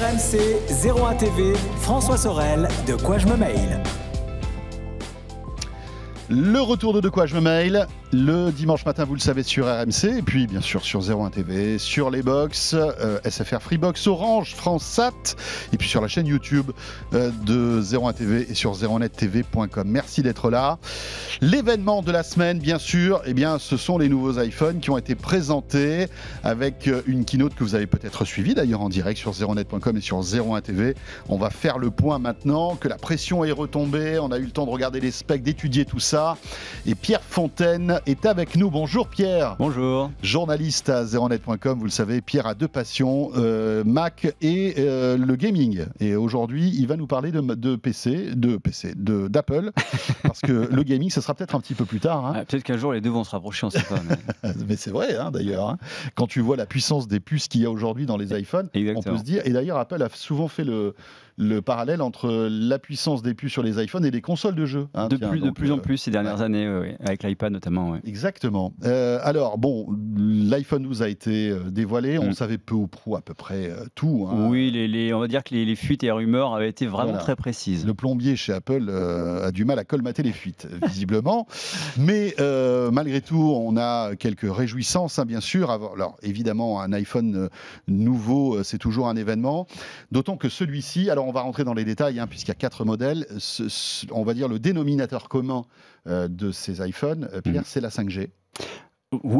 RMC, 01 TV, François Sorel, de quoi je me mail. Le retour de De quoi je me mail le dimanche matin, vous le savez, sur RMC, et puis bien sûr sur 01 TV, sur les box, euh, SFR Freebox, Orange, France Sat, et puis sur la chaîne YouTube euh, de 01 TV et sur 01nettv.com. Merci d'être là. L'événement de la semaine, bien sûr, eh bien, ce sont les nouveaux iPhones qui ont été présentés avec euh, une keynote que vous avez peut-être suivie d'ailleurs en direct sur 01net.com et sur 01 TV. On va faire le point maintenant que la pression est retombée, on a eu le temps de regarder les specs, d'étudier tout ça, et Pierre Fontaine est avec nous. Bonjour Pierre. Bonjour. Journaliste à zeronet.com, vous le savez, Pierre a deux passions, euh, Mac et euh, le gaming. Et aujourd'hui, il va nous parler de, de PC, de PC, de d'Apple, parce que le gaming, ce sera peut-être un petit peu plus tard. Hein. Ah, peut-être qu'un jour les deux vont se rapprocher, on sait pas. Mais, c'est vrai, hein, d'ailleurs. Hein. Quand tu vois la puissance des puces qu'il y a aujourd'hui dans les iPhones, on peut se dire. Et d'ailleurs, Apple a souvent fait le le parallèle entre la puissance des puces sur les iPhones et les consoles de jeux. Hein, de, plus, en euh, plus ces dernières années, avec l'iPad notamment. Exactement. Euh, alors, bon, l'iPhone nous a été euh, dévoilé, on mm. savait peu ou prou à peu près tout. Hein. Oui, les, on va dire que les, fuites et rumeurs avaient été vraiment très précises. Le plombier chez Apple a du mal à colmater les fuites, visiblement. Mais malgré tout, on a quelques réjouissances, hein, bien sûr. Alors, évidemment, un iPhone nouveau, c'est toujours un événement. D'autant que celui-ci, alors on va rentrer dans les détails, hein, puisqu'il y a quatre modèles. on va dire le dénominateur commun euh, de ces iPhones, euh, Pierre, mm. c'est la 5G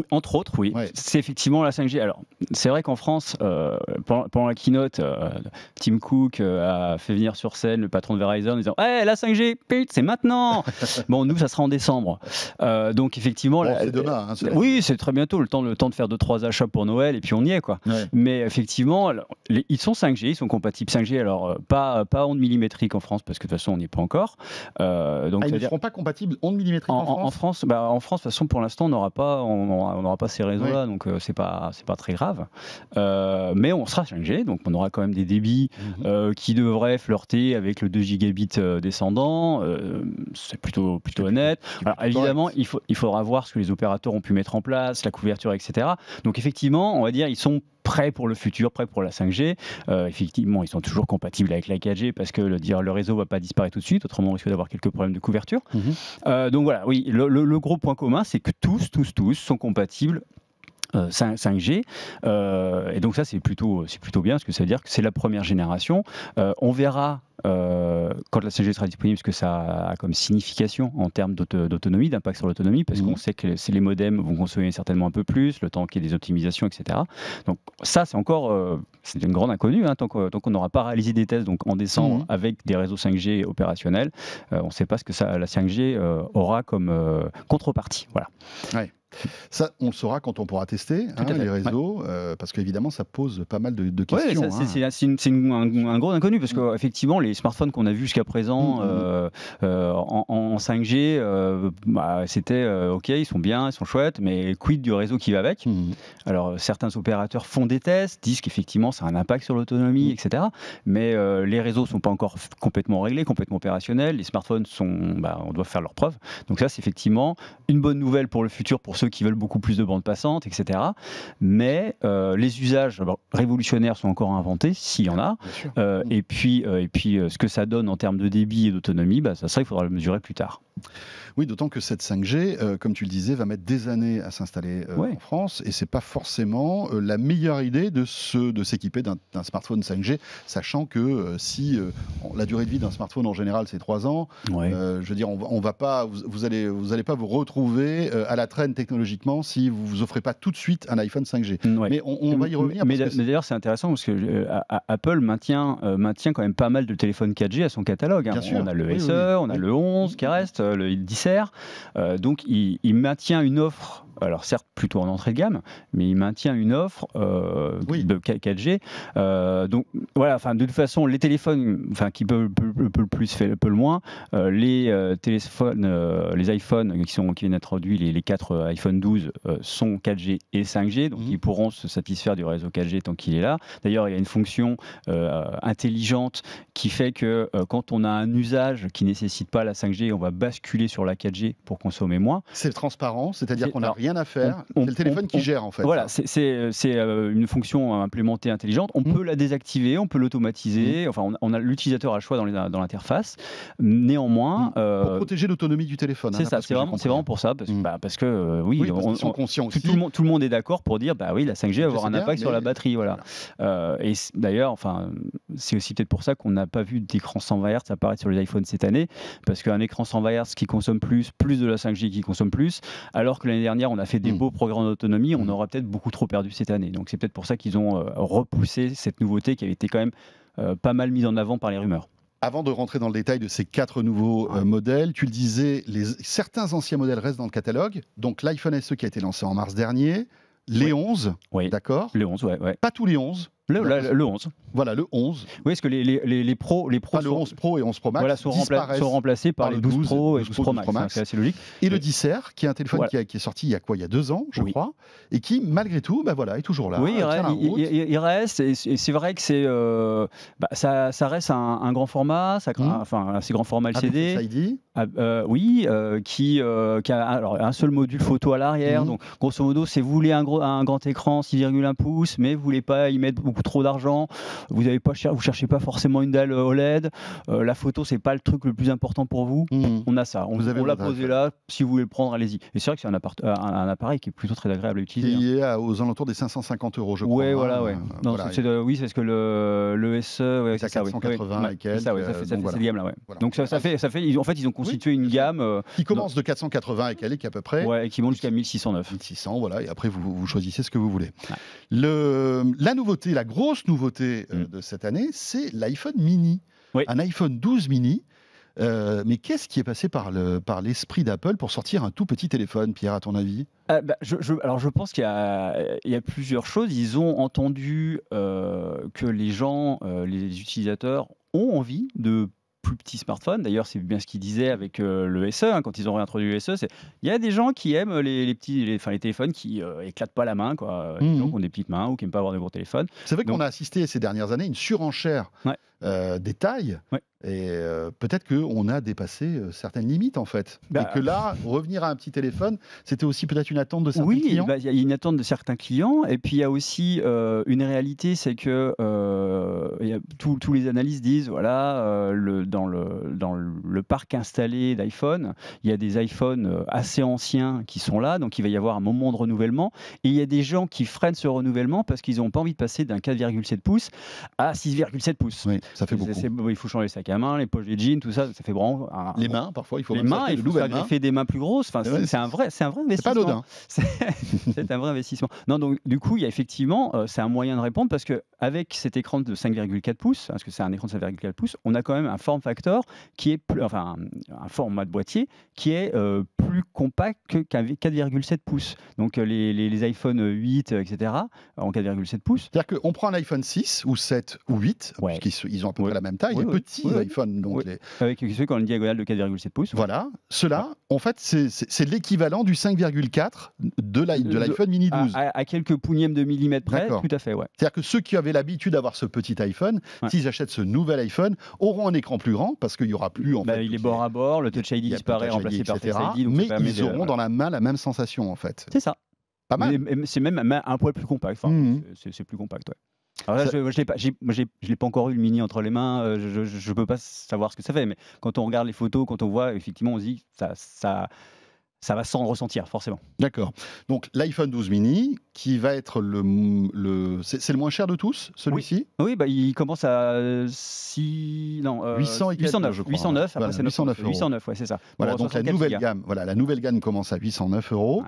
entre autres, oui. C'est effectivement la 5G. Alors, c'est vrai qu'en France, euh, pendant, la keynote, euh, Tim Cook euh, a fait venir sur scène le patron de Verizon en disant hey, eh, la 5G, c'est maintenant Bon, nous, ça sera en décembre. donc, effectivement. c'est demain. Hein, oui, c'est très bientôt. Le temps, le temps de faire 2-3 achats pour Noël et puis on y est, quoi. Mais effectivement, ils sont 5G, ils sont compatibles 5G. Alors, pas, pas ondes millimétriques en France, parce que de toute façon, on n'y est pas encore. donc, ah, ils ne seront pas compatibles ondes millimétriques en, France En France, bah, en France, de toute façon, pour l'instant, on n'aura pas on n'aura pas ces réseaux-là, donc euh, c'est pas c'est pas très grave. Euh, mais on sera 5G, donc on aura quand même des débits mhm. euh, qui devraient flirter avec le 2 gigabits descendant. c'est plutôt plutôt honnête. Alors évidemment, il faut il faudra voir ce que les opérateurs ont pu mettre en place, la couverture, etc. Donc effectivement, on va dire ils sont prêts pour le futur, prêts pour la 5G. Euh, effectivement, ils sont toujours compatibles avec la 4G parce que le, le réseau ne va pas disparaître tout de suite, autrement on risque d'avoir quelques problèmes de couverture. Mhm. Euh, donc voilà, oui, le gros point commun, c'est que tous, tous, tous sont compatibles 5G. Euh, euh, et donc ça, c'est plutôt, euh, c'est plutôt bien, parce que ça veut dire que c'est la première génération. on verra quand la 5G sera disponible, ce que ça a comme signification en termes d'autonomie, d'impact sur l'autonomie, parce qu'on mmh. sait que les modems vont consommer certainement un peu plus, le temps qu'il y ait des optimisations, etc. Donc ça, c'est encore, c'est une grande inconnue, hein, tant qu'on n'aura pas réalisé des tests donc en décembre mmh. avec des réseaux 5G opérationnels, on ne sait pas ce que ça, la 5G aura comme contrepartie. Voilà. Ouais. Ça, on le saura quand on pourra tester hein, les réseaux, euh, parce qu'évidemment, ça pose pas mal de, questions. c'est hein. un, gros inconnu, parce mm. qu'effectivement, les smartphones qu'on a vus jusqu'à présent mm, mm, euh, euh, en, 5G, bah, c'était OK, ils sont bien, ils sont chouettes, mais quid du réseau qui va avec Alors, certains opérateurs font des tests, disent qu'effectivement, ça a un impact sur l'autonomie, etc. Mais les réseaux ne sont pas encore complètement réglés, complètement opérationnels. Les smartphones sont, bah, on doit faire leurs preuves. Donc ça, c'est effectivement une bonne nouvelle pour le futur, pour ceux qui veulent beaucoup plus de bandes passantes, etc. Mais euh, les usages révolutionnaires sont encore inventés, s'il y en a. Euh, et puis, euh, et puis ce que ça donne en termes de débit et d'autonomie, bah, ça serait, il faudra le mesurer plus tard. Oui, d'autant que cette 5G, comme tu le disais, va mettre des années à s'installer en France et c'est pas forcément la meilleure idée de se, de s'équiper d'un, smartphone 5G, sachant que si la durée de vie d'un smartphone en général c'est 3 ans, je veux dire on, va pas, vous, allez vous allez pas vous retrouver à la traîne technologique technologiquement si vous vous offrez pas tout de suite un iPhone 5G. Mm, mais on, va y revenir. Mais, d'ailleurs, c'est intéressant parce que euh, Apple maintient, euh, maintient quand même pas mal de téléphones 4G à son catalogue. Hein. on, a le SE, on a le 11 qui reste, euh, le 10R. donc, il maintient une offre alors certes plutôt en entrée de gamme, mais il maintient une offre euh, de 4G. Euh, donc voilà, enfin de toute façon, les téléphones, enfin qui peuvent le plus, fait le moins, euh, les téléphones, les iPhones qui sont qui viennent introduits, les, les 4 iPhone 12 sont 4G et 5G, donc mhm. ils pourront se satisfaire du réseau 4G tant qu'il est là. D'ailleurs, il y a une fonction intelligente qui fait que quand on a un usage qui nécessite pas la 5G, on va basculer sur la 4G pour consommer moins. C'est transparent, c'est-à-dire qu'on n'a rien à faire. C'est le téléphone qui gère en fait. Voilà, c'est euh, une fonction euh, implémentée intelligente. On mm. peut la désactiver, on peut l'automatiser. Mm. Enfin, on, a l'utilisateur à choix dans l'interface. Néanmoins, mm. pour euh, protéger l'autonomie du téléphone. Hein, c'est ça, c'est vraiment, vraiment, pour ça, parce, bah, parce que oui, on, sont Tout, le monde, tout le monde est d'accord pour dire, bah oui, la 5G va avoir un impact sur la batterie, voilà. et d'ailleurs, enfin, c'est aussi peut-être pour ça qu'on n'a pas vu d'écran 120 Hz apparaître sur les iPhones cette année, parce qu'un écran 120 Hz qui consomme plus, plus de la 5G qui consomme plus, alors que l'année dernière on a fait des mm. beaux programmes d'autonomie, on mm. aura peut-être beaucoup trop perdu cette année. Donc c'est peut-être pour ça qu'ils ont euh, repoussé cette nouveauté qui avait été quand même euh, pas mal mise en avant par les rumeurs. Avant de rentrer dans le détail de ces quatre nouveaux euh, modèles, tu le disais, certains anciens modèles restent dans le catalogue. Donc l'iPhone SE qui a été lancé en mars dernier, les 11, d'accord Les 11, Pas tous les 11, le, bah, le, 11. Voilà, le 11. Oui, est-ce que les, les, les, Pro, les pros. le 11 Pro et 11 Pro Max voilà, sont, remplacés par, les 12, Pro et 12 Pro, hein, Max. C'est assez logique. Et le 10 R, qui est un téléphone qui, qui, est sorti il y a quoi Il y a deux ans, je crois, et qui, malgré tout, bah voilà, est toujours là. Oui, il, euh, reste, et c'est vrai que euh, bah, ça, ça, reste un, un, grand format, ça, hmm. enfin, un assez grand format LCD. Ah, euh, oui, euh, euh, qui, a alors, un seul module photo à l'arrière. Mhm. Donc, grosso modo, c'est vous voulez un, gros, un grand écran 6,1 pouces, mais vous voulez pas y mettre beaucoup trop d'argent. Vous ne pas cher, vous cherchez pas forcément une dalle OLED. la photo, c'est pas le truc le plus important pour vous. Mhm. On a ça. On, vous on l'a posé là. Si vous voulez le prendre, allez-y. Et c'est vrai que c'est un, appareil qui est plutôt très agréable à utiliser. il hein. est aux alentours des 550 euros, je crois. Hein. Voilà, voilà, oui, c'est parce que le, SE. E, c'est ça, 480 et ça, fait, cette gamme-là. Donc fait, ça fait, en fait, ils ont constituer une gamme. Euh, qui commence de 480 et qui qui à peu près. Ouais, et qui monte jusqu'à 1609. 1600, voilà, et après vous, vous choisissez ce que vous voulez. Le, la nouveauté, la grosse nouveauté euh, mm. de cette année, c'est l'iPhone mini. Un iPhone 12 mini. Euh, mais qu'est-ce qui est passé par, le, par l'esprit d'Apple pour sortir un tout petit téléphone, Pierre, à ton avis ah, bah, je, alors je pense qu'il y a, plusieurs choses. Ils ont entendu que les gens, les utilisateurs, ont envie de petits smartphones. D'ailleurs, c'est bien ce qu'ils disait avec euh, le SE, hein, quand ils ont réintroduit le SE. Il y a des gens qui aiment les, petits, téléphones qui euh, éclatent pas la main, quoi. Mhm. Donc, ont des petites mains ou qui n'aiment pas avoir de gros téléphones. C'est vrai qu'on a assisté ces dernières années une surenchère euh, des tailles. Et euh, peut-être qu'on a dépassé euh, certaines limites, en fait. Bah, et que là, revenir à un petit téléphone, c'était aussi peut-être une attente de certains clients. Oui, bah, il y a une attente de certains clients. Et puis, il y a aussi une réalité c'est que tous les analystes disent voilà, le, dans, le, dans le parc installé d'iPhone, il y a des iPhones assez anciens qui sont là. Donc, il va y avoir un moment de renouvellement. Et il y a des gens qui freinent ce renouvellement parce qu'ils n'ont pas envie de passer d'un 4,7 pouces à 6,7 pouces. Ça fait beaucoup. il faut changer les sacs à main, les poches des jeans, tout ça. Ça fait branle. Les mains, parfois, il faut les mains. Il faut des mains plus grosses. Enfin, c'est un vrai, c'est un vrai investissement. C'est pas C'est un vrai investissement. Non, donc du coup, il y a effectivement, euh, c'est un moyen de répondre parce que avec cet écran de 5,4 pouces, parce que c'est un écran de 5,4 pouces, on a quand même un form factor qui est, enfin, un format de boîtier qui est euh, plus compact que 4,7 pouces. Donc euh, les, les, les, iPhone 8, etc., en 4,7 pouces. C'est-à-dire qu'on prend un iPhone 6 ou 7 ou 8, ouais ils ont à peu près la même taille, les petits iPhones. Donc Avec ceux qui ont une diagonale de 4,7 pouces. Voilà, ceux-là, en fait, c'est l'équivalent du 5,4 de l'iPhone mini 12. À, quelques pougnèmes de millimètres près, tout à fait. C'est-à-dire que ceux qui avaient l'habitude d'avoir ce petit iPhone, s'ils achètent ce nouvel iPhone, auront un écran plus grand parce qu'il n'y aura plus. En bah, fait, il est bord à bord, le Touch ID disparaît, remplacé par Face ID. mais ils auront dans la main la même sensation, en fait. C'est ça. C'est même un poil plus compact. Mmh. C'est plus compact, ouais. Alors là, je ne l'ai pas, encore eu le mini entre les mains, euh, je ne peux pas savoir ce que ça fait, mais quand on regarde les photos, quand on voit, effectivement, on se dit, ça, ça, ça va s'en ressentir, forcément. D'accord. Donc l'iPhone 12 mini, qui va être le... le c'est le moins cher de tous, celui-ci Oui, bah, il commence à 6... Non, euh, et 809, je crois. 809, c'est 809, ouais, c'est ça. Voilà, donc la nouvelle, gamme, voilà, la nouvelle gamme commence à 809 euros.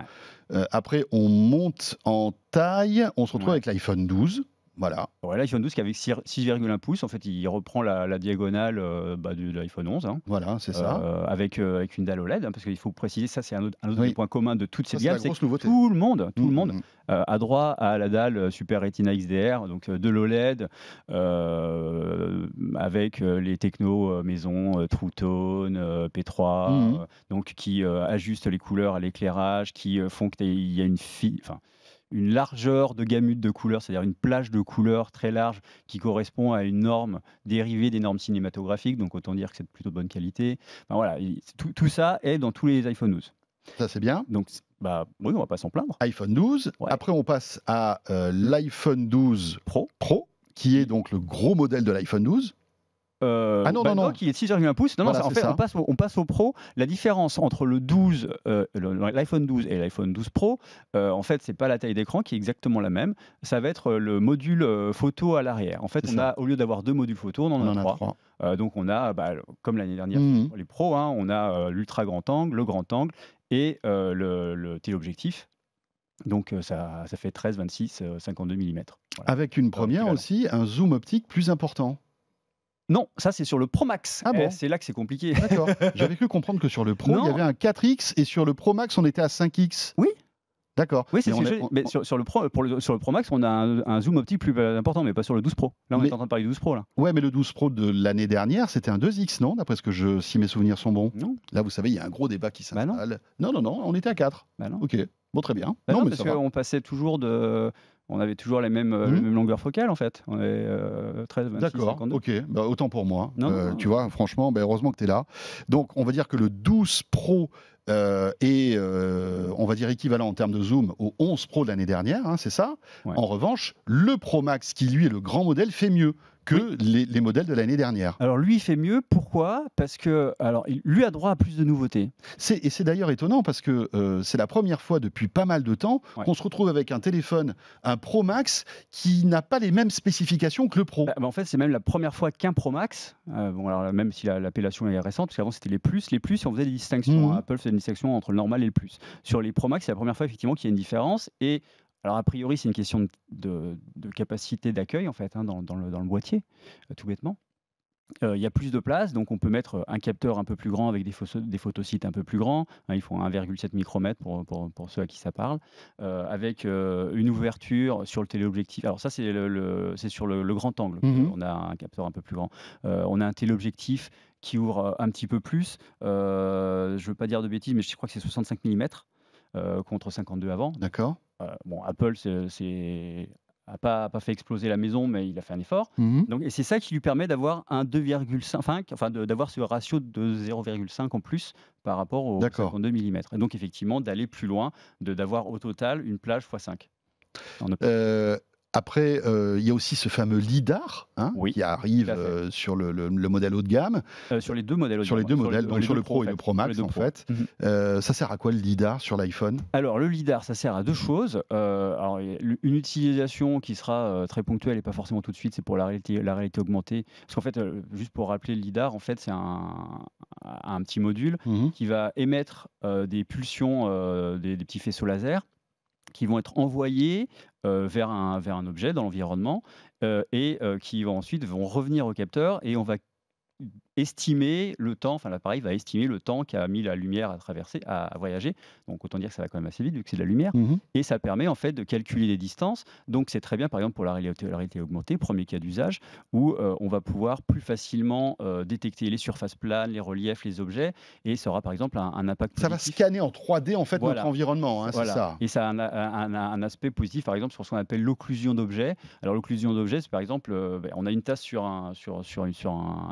Euh, après, on monte en taille, on se retrouve avec l'iPhone 12, voilà. Ouais, l'iPhone 12 qui avec 6,1 pouces, en fait, il reprend la, diagonale euh, bah, de, l'iPhone 11. Hein. voilà, c'est ça. Euh, avec, euh, avec une dalle OLED, hein, parce qu'il faut préciser, ça c'est un autre, point commun de toutes ces gammes, c'est que tout le monde, tout le mm, monde mm, mm. a droit à la dalle Super Retina XDR, donc de l'OLED, avec les technos maison True-Tone, P3, donc qui ajustent les couleurs à l'éclairage, qui font qu'il y a une fille une largeur de gamut de couleurs, c'est-à-dire une plage de couleurs très large qui correspond à une norme dérivée des normes cinématographiques, donc autant dire que c'est de plutôt bonne qualité. voilà, tout, ça est dans tous les iPhone 12. Ça c'est bien. Donc bah oui, on va pas s'en plaindre. iPhone 12. Après on passe à euh, l'iPhone 12 Pro. Pro qui est donc le gros modèle de l'iPhone 12. Euh, ah bah, non, non, non. qui est 6,1 pouces. Non, en fait, On, passe au, Pro. La différence entre le 12, euh, l'iPhone 12 et l'iPhone 12 Pro, euh, en fait, c'est pas la taille d'écran qui est exactement la même. Ça va être le module photo à l'arrière. En fait, on a, au lieu d'avoir deux modules photo, on en, a, trois. donc, on a, bah, comme l'année dernière, mmh. les pros, hein, on a l'ultra grand angle, le grand angle et le, téléobjectif. Donc ça, fait 13, 26, 52 mm. Avec une première aussi, un zoom optique plus important. Non, ça c'est sur le Pro Max. Ah bon eh, c'est là que c'est compliqué. D'accord. J'avais cru comprendre que sur le Pro, il y avait un 4X et sur le Pro Max, on était à 5X. Oui. D'accord. Oui, c'est Mais sur, le Pro, sur le Pro Max, on a un, zoom optique plus important, mais pas sur le 12 Pro. Là, on est en train de parler du 12 Pro. Là. Ouais, mais le 12 Pro de l'année dernière, c'était un 2X, non D'après ce que je, si mes souvenirs sont bons. Non. Là, vous savez, il y a un gros débat qui bah s'installe. non. non. non, on était à 4. Bah non. Ok. Bon, très bien. Bah non, parce qu'on passait toujours de on avait toujours les euh, hmm. mêmes, longueurs focales en fait. On est 13, euh, 26, D'accord, ok, bah, autant pour moi. Euh, tu vois, franchement, bah, heureusement que tu es là. Donc on va dire que le 12 Pro est, on va dire, équivalent en termes de zoom au 11 Pro de l'année dernière, hein, c'est ça En revanche, le Pro Max, qui lui est le grand modèle, fait mieux que les, modèles de l'année dernière. Alors lui, il fait mieux. Pourquoi Parce que alors, lui a droit à plus de nouveautés. Et c'est d'ailleurs étonnant parce que euh, c'est la première fois depuis pas mal de temps qu'on se retrouve avec un téléphone, un Pro Max, qui n'a pas les mêmes spécifications que le Pro. Bah, bah, en fait, c'est même la première fois qu'un Pro Max, euh, bon, alors, même si l'appellation est récente, parce qu'avant c'était les plus, les plus, on faisait des distinctions. Mmh. Hein. Apple faisait une distinction entre le normal et le plus. Sur les Pro Max, c'est la première fois effectivement qu'il y a une différence. Et alors, a priori, c'est une question de, capacité d'accueil, en fait, hein, dans, le, boîtier, euh, tout bêtement. Euh, il y a plus de place, donc on peut mettre un capteur un peu plus grand avec des, des photosites un peu plus grands. il faut 1,7 micromètre pour, pour, ceux à qui ça parle. Euh, avec une ouverture sur le téléobjectif. Alors, ça, c'est le, sur le, grand angle. Mhm. On a un capteur un peu plus grand. on a un téléobjectif qui ouvre un petit peu plus. je ne veux pas dire de bêtises, mais je crois que c'est 65 mm. contre 52 avant. D'accord. Euh, bon, Apple, c'est a pas, pas, fait exploser la maison, mais il a fait un effort. Mhm. Donc, et c'est ça qui lui permet d'avoir un 2,5, enfin d'avoir ce ratio de 0,5 en plus par rapport au 52 mm. Et donc effectivement d'aller plus loin, d'avoir au total une plage x5. Euh, après, euh, il y a aussi ce fameux LIDAR hein, qui arrive euh, sur le, modèle haut de gamme. Euh, sur les deux modèles Sur les deux modèles, donc sur le Pro et le Pro Max en fait. Mhm. ça sert à quoi le LIDAR sur l'iPhone Alors le LIDAR, ça sert à deux choses. alors, une utilisation qui sera très ponctuelle et pas forcément tout de suite, c'est pour la réalité, la réalité augmentée. Parce qu'en fait, juste pour rappeler, le LIDAR, en fait, c'est un, petit module mhm. qui va émettre des pulsions, des petits faisceaux laser qui vont être envoyés euh, vers, un, un objet dans l'environnement euh, et euh, qui vont ensuite vont revenir au capteur et on va estimer le temps, enfin l'appareil va estimer le temps qu'a mis la lumière à traverser, à, voyager. Donc autant dire que ça va quand même assez vite vu que c'est de la lumière. Mmh et ça permet en fait de calculer les distances. Donc c'est très bien par exemple pour la réalité, augmentée, premier cas d'usage, où euh, on va pouvoir plus facilement euh, détecter les surfaces planes, les reliefs, les objets, et ça aura par exemple un, impact. Ça va scanner en 3D en fait notre environnement, hein, c'est ça. Et ça a un, aspect positif par exemple sur ce qu'on appelle l'occlusion d'objets. Alors l'occlusion d'objets, c'est par exemple, euh, ben, on a une tasse sur un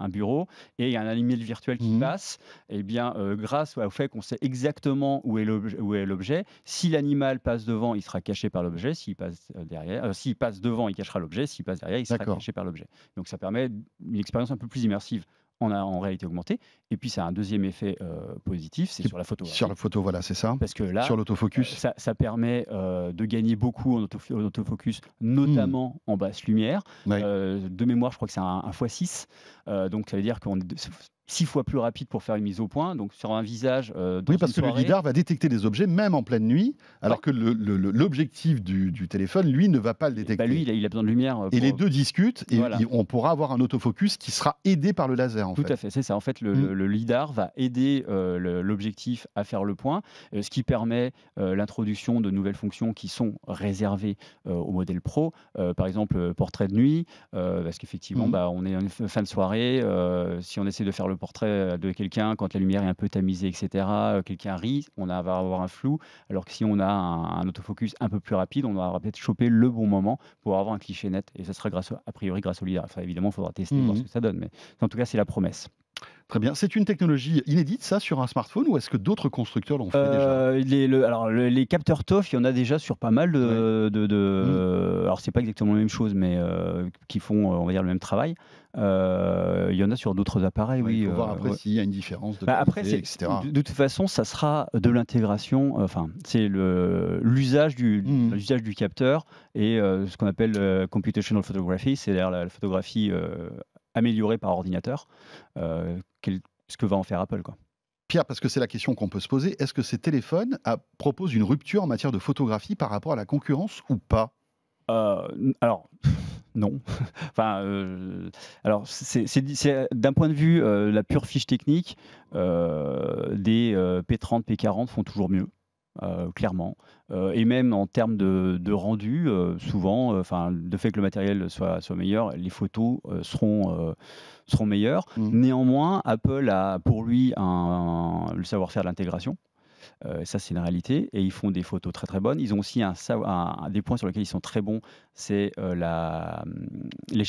bureau et il y a un animal virtuel qui mmh. passe, et eh bien, euh, grâce au fait qu'on sait exactement où est l'objet, si l'animal passe devant, il sera caché par l'objet. S'il passe euh, derrière, euh, s'il passe devant, il cachera l'objet. S'il passe derrière, il sera caché par l'objet. Donc, ça permet une expérience un peu plus immersive on a en réalité augmenté. Et puis, ça a un deuxième effet euh, positif, c'est sur la photo. Hein. Sur la photo, voilà, c'est ça. Parce que là, sur l'autofocus, euh, ça, permet euh, de gagner beaucoup en, autofocus, notamment hmm. en basse lumière. de mémoire, je crois que c'est un, x6. donc, ça veut dire qu'on est six fois plus rapide pour faire une mise au point, donc sur un visage. Euh, oui, parce que le lidar va détecter des objets même en pleine nuit, alors que l'objectif du, téléphone, lui, ne va pas le bah, détecter. lui, il a, besoin de lumière. Euh, et les deux discutent, et on pourra avoir un autofocus qui sera aidé par le laser. En Tout à fait, c'est ça. En fait, le, mm. lidar va aider euh, l'objectif à faire le point, euh, ce qui permet l'introduction de nouvelles fonctions qui sont réservées au modèle pro, par exemple portrait de nuit, parce qu'effectivement, mm. bah, on est en fin de soirée, si on essaie de faire le portrait euh, de quelqu'un, quand la lumière est un peu tamisée, etc., euh, quelqu'un rit, on va avoir un flou. Alors que si on a un, autofocus un peu plus rapide, on va peut-être choper le bon moment pour avoir un cliché net. Et ce sera grâce, a priori grâce au leader. Enfin, évidemment, il faudra tester, voir mmh. ce que ça donne. Mais en tout cas, c'est la promesse. Très bien. C'est une technologie inédite, ça, sur un smartphone, ou est-ce que d'autres constructeurs l'ont fait déjà euh, les, Alors, les capteurs TOF, il y en a déjà sur pas mal de. Alors, de, de mmh. Alors, c'est pas exactement la même chose, mais euh, qui font, euh, on va dire, le même travail. il y en a sur d'autres appareils, oui. voir après s'il y a une différence. De bah, après, etc. De, toute façon, ça sera de l'intégration. Enfin, c'est l'usage du, mmh. du capteur et ce qu'on appelle computational photography, c'est-à-dire la, photographie améliorée par ordinateur, ce que va en faire Apple. Quoi. Pierre, parce que c'est la question qu'on peut se poser, est-ce que ces téléphones ah, proposent une rupture en matière de photographie par rapport à la concurrence ou pas euh, Alors, non. enfin, euh, alors c'est d'un point de vue euh, la pure fiche technique, des P30, P40 font toujours mieux. Euh, clairement. Euh, et même en termes de, rendu, euh, souvent, enfin, de fait que le matériel soit, meilleur, les photos seront, seront meilleures. Mmh. Néanmoins, Apple a pour lui le savoir-faire de l'intégration. Euh, ça, c'est une réalité. Et ils font des photos très très bonnes. Ils ont aussi un, des points sur lesquels ils sont très bons, c'est euh, hum,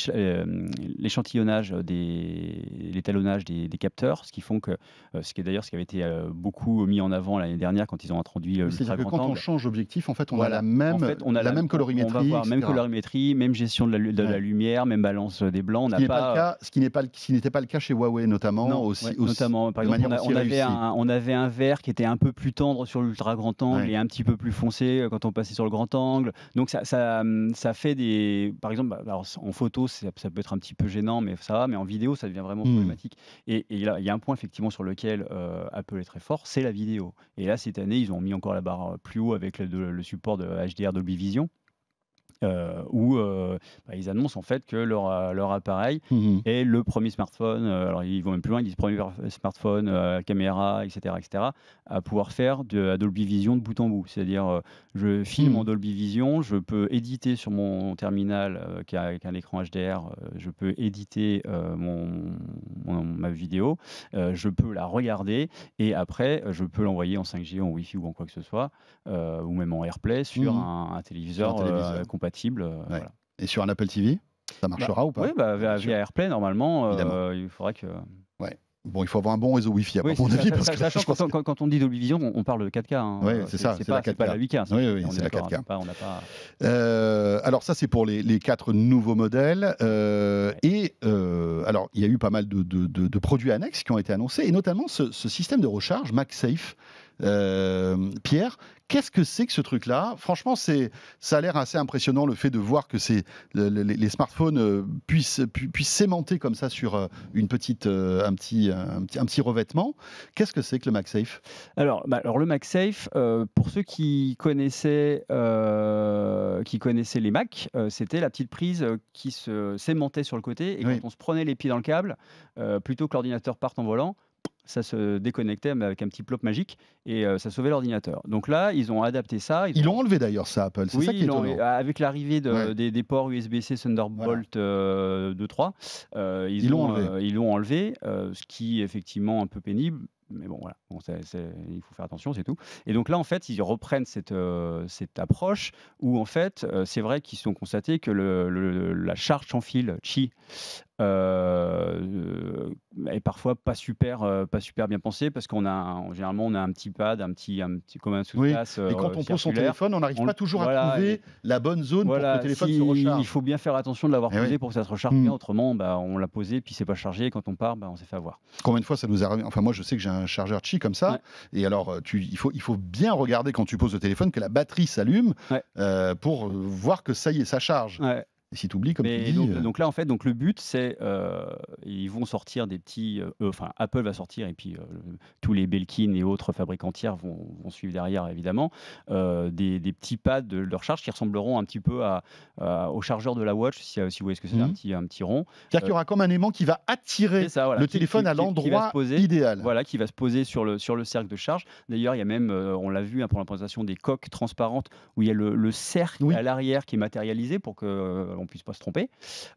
euh, hum, l'échantillonnage, des, l'étalonnage des, capteurs, ce qui font que, ce qui est d'ailleurs ce qui avait été beaucoup mis en avant l'année dernière quand ils ont introduit le C'est-à-dire que quand on change objectif, en fait, on a la même, on a la, même colorimétrie. même colorimétrie, même gestion de la, de la lumière, même balance des blancs. ce qui n'était pas, n'était pas, le cas chez Huawei notamment. Non, aussi, notamment, on, avait un, on avait un verre qui était un peu plus plus tendre sur l'ultra grand angle et un petit peu plus foncé euh, quand on passait sur le grand angle. Donc ça, ça, hum, fait des... Par exemple, bah, alors, en photo, ça, peut être un petit peu gênant, mais ça va, mais en vidéo, ça devient vraiment hmm. problématique. Et, il y a un point effectivement sur lequel euh, Apple est très fort, c'est la vidéo. Et là, cette année, ils ont mis encore la barre euh, plus haut avec le, support de HDR Dolby euh, où euh, bah, ils annoncent en fait que leur, euh, leur appareil mmh est le premier smartphone. alors ils vont même plus loin, ils disent premier smartphone, caméra, etc., etc., à pouvoir faire de la Dolby Vision de bout en bout. C'est-à-dire, je filme mmh. en Dolby Vision, je peux éditer sur mon terminal qui a, un écran HDR, je peux éditer mon, ma vidéo, je peux la regarder et après, je peux l'envoyer en 5G, en Wi-Fi ou en quoi que ce soit, ou même en AirPlay sur mmh. un, téléviseur, compatible euh, et sur un Apple TV, ça bah, marchera ou pas Oui, bah, via, AirPlay, normalement, euh, il faudrait que. Ouais. Bon, il faut avoir un bon réseau Wi-Fi, à mon avis. Parce que sachant quand, quand, on dit d'Oblivision, on, parle de 4K. Hein. Oui, c'est ça, c'est pas, pas, la 8K. Oui, c'est la 4K. Euh, alors, ça, c'est pour les, quatre nouveaux modèles. Et alors, il y a eu pas mal de, produits annexes qui ont été annoncés, et notamment ce, ce système de recharge MagSafe euh, Pierre, qu'est-ce que c'est que ce truc-là Franchement, c'est, ça a l'air assez impressionnant le fait de voir que les smartphones euh, puissent, s'aimanter comme ça sur euh, une petite, un, petit, un, petit, revêtement. Qu'est-ce que c'est que le MagSafe alors, bah, alors, le MagSafe, pour ceux qui connaissaient, qui connaissaient les macs c'était la petite prise qui se, s'aimantait sur le côté et quand on se prenait les pieds dans le câble, plutôt que l'ordinateur parte en volant, ça se déconnectait avec un petit plop magique et euh, ça sauvait l'ordinateur. Donc là, ils ont adapté ça. Ils, ont... l'ont enlevé d'ailleurs ça, Apple. C'est ça qui est avec l'arrivée des, ports USB-C Thunderbolt 2.3, euh, euh, ils, l'ont enlevé. ils l'ont enlevé, ce qui est effectivement un peu pénible. Mais bon, voilà, il faut faire attention, c'est tout. Et donc là, en fait, ils reprennent cette, cette approche où, en fait, c'est vrai qu'ils ont constaté que le, la charge en fil, chi euh, euh, et parfois pas super, euh, pas super bien pensé parce qu'on a généralement on a un petit pad, un petit, un petit comme un sous oui. Et quand on pose son téléphone, on n'arrive pas toujours à trouver la bonne zone pour que le téléphone se recharge. Il faut bien faire attention de l'avoir eh posé pour que ça se recharge hmm. bien. Autrement, bah, on l'a posé puis c'est pas chargé. Et quand on part, bah, on s'est fait avoir. Combien de fois ça nous arrive Enfin moi je sais que j'ai un chargeur chi comme ça. Et alors tu, il faut, il faut bien regarder quand tu poses le téléphone que la batterie s'allume pour voir que ça y est, ça charge. Ouais si tu oublies, comme tu dis, euh, donc, là, en fait, donc le but, c'est euh, ils vont sortir des petits. Euh, enfin, Apple va sortir et puis tous les Belkin et autres fabricants tiers vont, suivre derrière, évidemment, des, petits pads de leur charge qui ressembleront un petit peu à, au chargeur de la Watch, si, vous voyez ce que c'est, un, mhm. petit, un petit rond. C'est-à-dire qu'il y aura comme un aimant qui va attirer le téléphone à l'endroit idéal. Voilà, qui va se poser sur le, sur le cercle de charge. D'ailleurs, il y a même, on l'a vu hein, pour la présentation, des coques transparentes où il y a le, cercle à l'arrière qui est matérialisé pour que on puisse pas se tromper.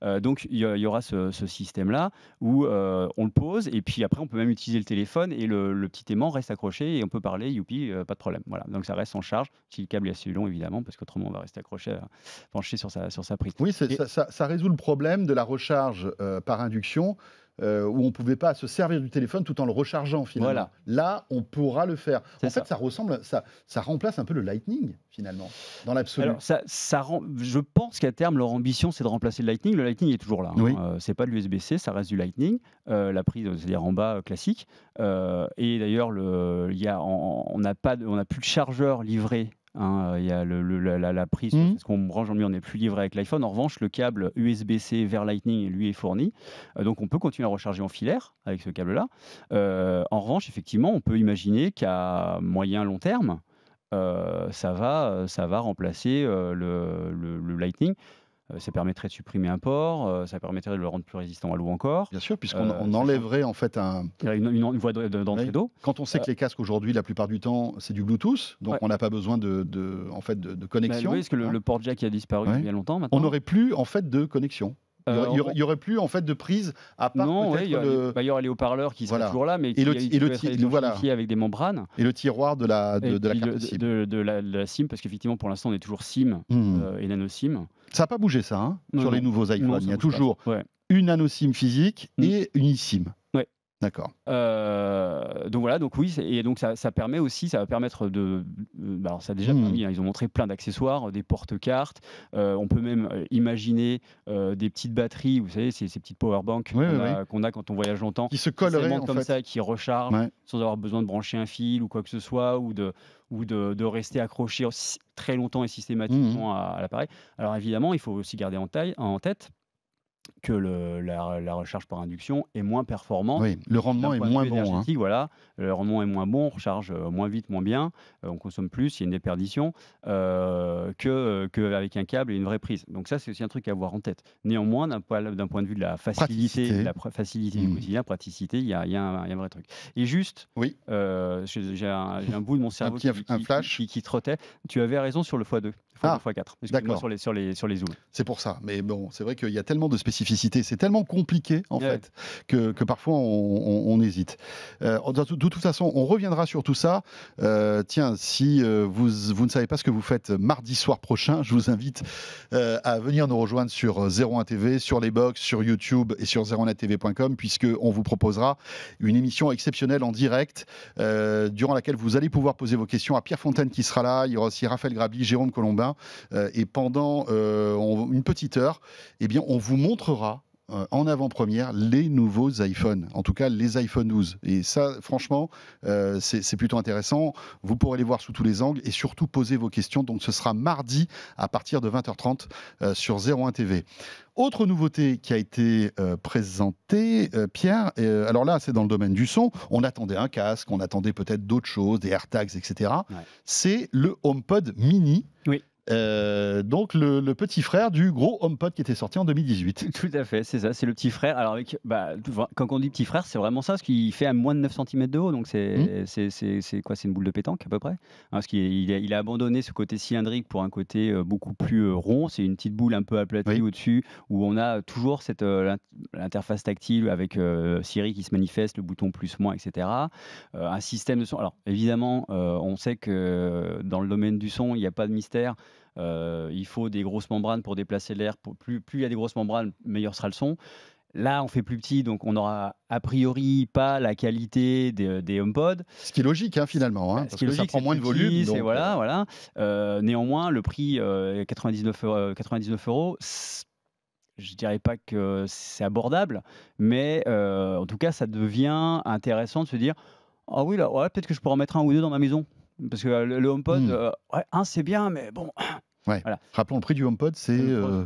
Euh, donc il y, aura ce, système-là où euh, on le pose et puis après on peut même utiliser le téléphone et le, petit aimant reste accroché et on peut parler, youpi, euh, pas de problème. Voilà, donc ça reste en charge si le câble est assez long évidemment parce qu'autrement on va rester accroché, penché sur sa, sur sa prise. Oui, ça, résout le problème de la recharge par induction euh, où on ne pouvait pas se servir du téléphone tout en le rechargeant finalement. Voilà. Là, on pourra le faire. En fait, ça ressemble, ça, remplace un peu le Lightning finalement, dans l'absolu. ça je pense qu'à terme, leur ambition, c'est de remplacer le Lightning. Le Lightning est toujours là. Hein. Oui. Euh, c'est pas de l'USB-C, ça reste du Lightning, euh, la prise, c'est-à-dire en bas classique. et d'ailleurs, on n'a plus de chargeur livré Hein, euh, il y a la, prise, hmm. parce qu'on branche en on n'est plus livré avec l'iPhone. En revanche, le câble USB-C vers Lightning, lui, est fourni. Euh, donc, on peut continuer à recharger en filaire avec ce câble-là. Euh, en revanche, effectivement, on peut imaginer qu'à moyen long terme, ça, va, ça va remplacer le, le, Lightning. Euh, ça permettrait de supprimer un port, euh, ça permettrait de le rendre plus résistant à l'eau encore. Bien sûr, puisqu'on euh, enlèverait en fait un... une, voie d'entrée d'eau. Quand on sait que les casques aujourd'hui, la plupart du temps, c'est du Bluetooth, donc on n'a pas besoin de, en fait, de, connexion. est bah, oui, que hein. le, port jack a disparu il y a longtemps maintenant. On n'aurait plus en fait de connexion. Il n'y euh, aurait, plus en fait de prise à part non, il, y bah, il y les haut-parleurs qui voilà. sont toujours là, mais le, et le, voilà. avec des membranes. Et le tiroir de la, de, la SIM. parce qu'effectivement pour l'instant on est toujours SIM hmm. euh, et nano SIM. Ça n'a pas bougé ça, hein, sur les nouveaux iPhones. il y a toujours une nano SIM physique hmm. et une e-SIM D'accord. Euh, donc voilà, donc oui, et donc ça, ça, permet aussi, ça va permettre de. Euh, bah, alors ça a déjà hmm. permis, hein, ils ont montré plein d'accessoires, euh, des porte-cartes, on peut même imaginer des petites batteries, vous savez, ces, ces petites power banks qu'on, a, quand on voyage longtemps. Qui se collent comme fait. ça, qui rechargent sans avoir besoin de brancher un fil ou quoi que ce soit, ou de, ou de, rester accroché très longtemps et systématiquement hmm. à, à, l'appareil. Alors évidemment, il faut aussi garder en, taille, en tête que le, la, recharge par induction est moins performante. Oui, le rendement est moins bon. Hein. Voilà, le rendement est moins bon, on recharge euh, moins vite, moins bien, euh, on consomme plus, il y a une déperdition, euh, que qu'avec un câble et une vraie prise. Donc ça, c'est aussi un truc à avoir en tête. Néanmoins, d'un point, de vue de la facilité, la facilité du mmh. quotidien, praticité, il y, a, un vrai truc. Et juste, oui. j'ai un, bout de mon cerveau qui, qui, trottait. Tu avais raison sur le x2 ah, x 4. sur les, sur, les, sur les C'est pour ça. Mais bon, c'est vrai qu'il y a tellement de spécificités, c'est tellement compliqué en fait que, que, parfois on, on, hésite. Euh, de, toute façon, on reviendra sur tout ça. Euh, tiens, si euh, vous, vous ne savez pas ce que vous faites mardi soir prochain, je vous invite à venir nous rejoindre sur 01 TV, sur les box, sur YouTube et sur 01 TV.com, puisque on vous proposera une émission exceptionnelle en direct durant laquelle vous allez pouvoir poser vos questions à Pierre Fontaine qui sera là. Il y aura aussi Raphaël Grabi, Jérôme Colombin. Euh, et pendant euh, une petite heure, eh bien, on vous montrera euh, en avant-première les nouveaux iPhones, en tout cas les iPhone 12. Et ça, franchement, c'est plutôt intéressant. Vous pourrez les voir sous tous les angles et surtout poser vos questions. Donc ce sera mardi à partir de 20h30 sur 01 TV. Autre nouveauté qui a été présentée, Pierre, alors là c'est dans le domaine du son, on attendait un casque, on attendait peut-être d'autres choses, des AirTags, etc. C'est le HomePod mini. Oui. Euh, donc le, petit frère du gros HomePod qui était sorti en 2018. Tout à fait, c'est ça, c'est le petit frère. Alors avec, bah, quand on dit petit frère, c'est vraiment ça, parce qu'il fait à moins de 9 cm de haut, donc mmh. c'est quoi, c'est une boule de pétanque à peu près. Hein, parce qu'il il a, abandonné ce côté cylindrique pour un côté euh, beaucoup plus euh, rond, c'est une petite boule un peu aplatie au-dessus, où on a toujours cette l'interface tactile avec Siri qui se manifeste, le bouton plus moins, etc. un système de son. Alors évidemment, on sait que dans le domaine du son, il n'y a pas de mystère. Euh, il faut des grosses membranes pour déplacer l'air. Plus, il y a des grosses membranes, meilleur sera le son. Là, on fait plus petit, donc on n'aura a priori pas la qualité des, euh, des HomePod. Ce qui est logique hein, finalement, hein, parce que ça prend moins de volume. voilà, euh, voilà. néanmoins, le prix 99, euros, je dirais pas que c'est abordable, mais en tout cas, ça devient intéressant de se dire, ah oui, ouais, peut-être que je pourrais mettre un ou deux dans ma maison. Parce que euh, le HomePod, hmm. euh, ouais, un, c'est bien, mais bon. Rappelons, le prix du HomePod, c'est. Euh,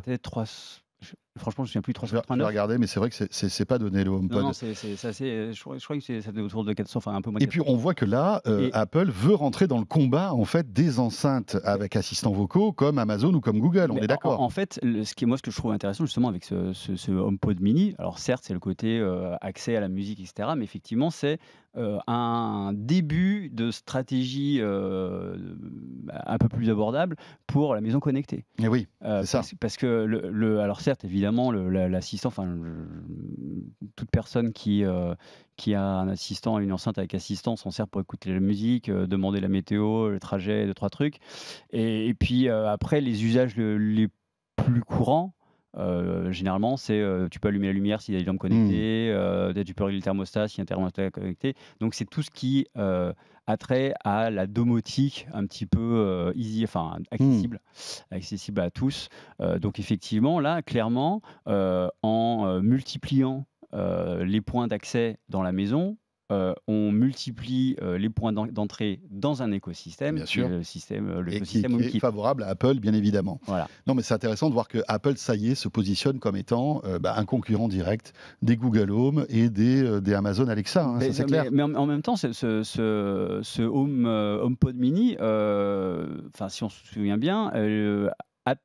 franchement, je ne me souviens plus 300. Je regarder, mais c'est vrai que c'est pas donné le HomePod. Non, non Je, crois que c'est autour de 400, enfin un peu moins. Et puis on voit que là, Apple veut rentrer dans le combat en fait des enceintes avec assistants vocaux comme Amazon ou comme Google. On est d'accord. En, fait, ce qui moi ce que je trouve intéressant justement avec ce, HomePod mini, alors certes c'est le côté accès à la musique etc, mais effectivement c'est euh, un début de stratégie euh, un peu plus abordable pour la maison connectée. Et eh oui, euh, c'est ça. Parce, que, le, alors certes, évidemment, l'assistant, enfin, toute personne qui, qui a un assistant, une enceinte avec assistant, s'en sert pour écouter la musique, demander la météo, le trajet, deux, trois trucs. Et, puis après, les usages les plus courants, euh, généralement, c'est euh, tu peux allumer la lumière s'il y a des lampes hmm. connectées, euh, tu peux régler le thermostat s'il y a un thermostat connecté. Donc, c'est tout ce qui a trait à la domotique un petit peu easy, enfin accessible, hmm. accessible à tous. donc, effectivement, là, clairement, en multipliant les points d'accès dans la maison, euh, on multiplie euh, les points d'entrée dans un écosystème, bien sûr. le système, euh, le qui, est favorable à Apple, bien évidemment. Voilà. Non, mais c'est intéressant de voir que Apple, ça y est, se positionne comme étant bah, un concurrent direct des Google Home et des, des Amazon Alexa. Hein, ça, mais, clair. Mais, en même temps, ce, ce, ce, Home HomePod Mini, enfin si on se souvient bien. Apple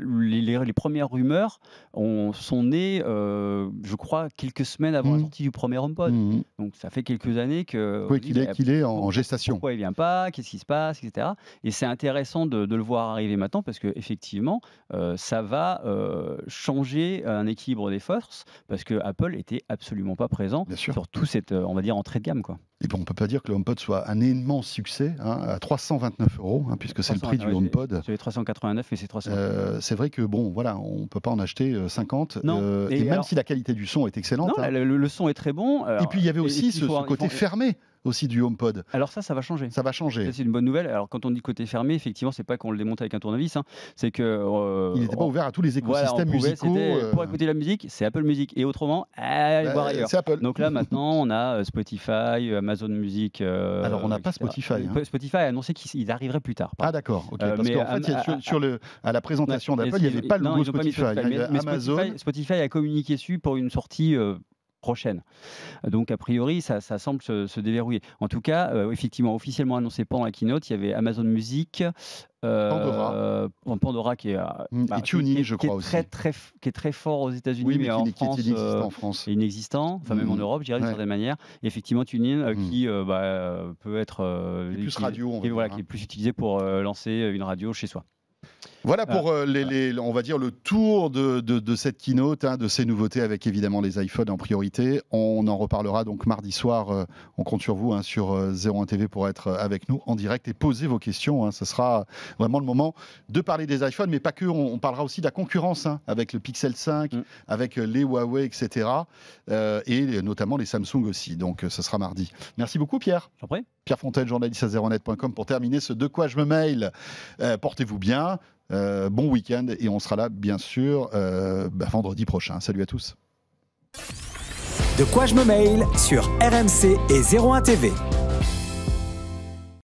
les, premières rumeurs ont, sont nées, euh, je crois, quelques semaines avant la mmh. sortie du premier HomePod. Mmh, mmh. Donc ça fait quelques années que bah, qu'il est, en gestation. Pourquoi il vient pas Qu'est-ce qui se passe Etc. Et c'est intéressant de, le voir arriver maintenant parce que effectivement, euh, ça va euh, changer un équilibre des forces parce que Apple était absolument pas présent sur tout cette, on va dire, entrée de gamme, quoi. Et puis on ne peut pas dire que le HomePod soit un énorme succès, hein, à 329 euros, hein, puisque c'est le prix du HomePod. C'est 389 et c'est 329. Euh, c'est vrai que bon, voilà, on peut pas en acheter 50. Euh, euh, et, même si la qualité du son est excellente. Non, hein. le, son est très bon. et puis il y avait aussi ce, côté fermé aussi du HomePod. Alors ça, ça va changer. Ça va changer. C'est une bonne nouvelle. Alors quand on dit côté fermé, effectivement, c'est pas qu'on le démonte avec un tournevis, hein. c'est que euh, il n'était pas ouvert à tous les écosystèmes euh. Pour écouter la musique, c'est Apple Music, et autrement, bah, c'est Apple. Donc là, maintenant, on a euh, Spotify, Amazon Music. Alors on n'a pas Spotify. Hein. Spotify a annoncé qu'il arriverait plus tard. Ah d'accord. Mais parce fait, à, sur, le à la présentation d'Apple, il n'y avait pas le nouveau Spotify. Amazon. Spotify, Spotify a communiqué dessus pour une sortie prochaine. Donc, a priori, ça, semble se, déverrouiller. En tout cas, euh, effectivement, officiellement annoncé pendant la keynote, il y avait Amazon Music, Pandora. qui est, Très, fort aux États-Unis, mais, en, France, est euh, inexistant enfin même en mm. Europe, je dirais, d'une certaine manière. Et effectivement, TuneIn euh, mm. qui bah, peut être. plus radio, voilà, hein. Qui est plus utilisé pour lancer une radio chez soi. Voilà pour ah. euh, les, on va dire le tour de, cette keynote, hein, de ces nouveautés avec évidemment les iPhones en priorité. On en reparlera donc mardi soir. Euh, on compte sur vous hein, sur 01 euh, TV pour être avec nous en direct et poser vos questions. Hein. Ce sera vraiment le moment de parler des iPhones, mais pas que. On, parlera aussi de la concurrence hein, avec le Pixel 5, mm. avec les Huawei, etc. et notamment les Samsung aussi. Donc ce sera mardi. Merci beaucoup Pierre. Pierre Fontaine, journaliste à 01net.com pour terminer ce de quoi je me mail. Portez-vous bien. Euh, bon week-end et on sera là, bien sûr, euh, bah, vendredi prochain. Salut à tous. De quoi je me mail sur RMC et 01 TV.